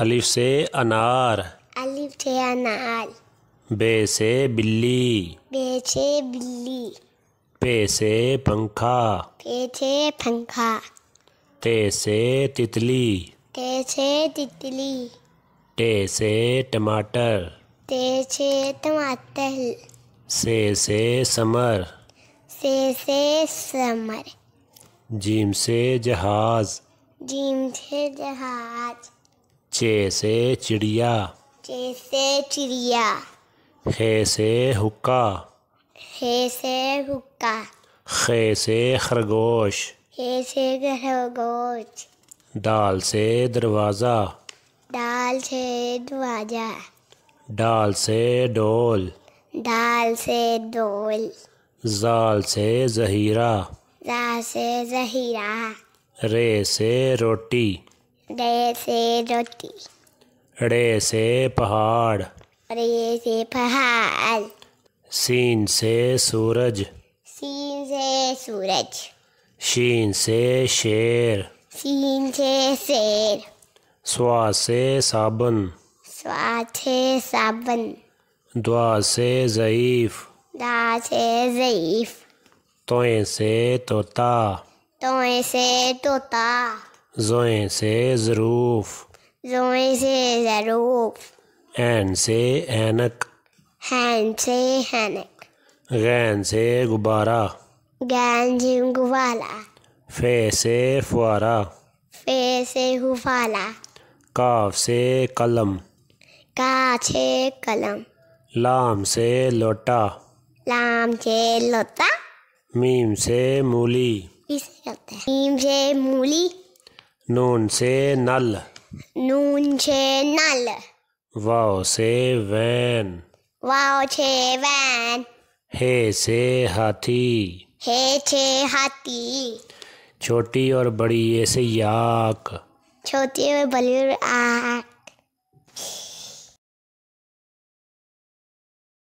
अलिफ से अनार अलिफ से अनार बे से बिल्ली बे से बिल्ली पे से पंखा पे से पंखा ते से तितली ते से तितली टे से टमाटर ते से टमाटर से से समर से से समर जीम से जहाज जीम से जहाज चे से चिड़िया चे से चिड़िया खे से हुक्का खे से हुक्का खे से खरगोश खे से खरगोश दाल से दरवाज़ा दाल से दरवाज़ा डाल से डोल डाल से डोल जाल से जहीरा रा से जहीरा रे से रोटी रे से रोटी रे से पहाड़ रे से पहाड़ सीन से सूरज सीन से सूरज शीन से शेर सीन से शेर स्वा से साबन स्वा से साबन द्वा से ज़ईफ़ द्वा से ज़ईफ़ तोय से तोता तोय से तोता जोए से ज़रूफ जोए से ज़रूफ एन से एनक हैन से हैनक गैन से गुब्बारा गैन से गुब्बारा फे से फुआरा फे से गुब्बारा काफ से कलम का से कलम लाम से लोटा लाम से लोटा मीम से मूली मीम से मूली नून से नल नून से नल वाओ से वैन वाओ से वैन हे से हाथी हे से हाथी छोटी और बड़ी ऐसे याक छोटी और बड़ी आक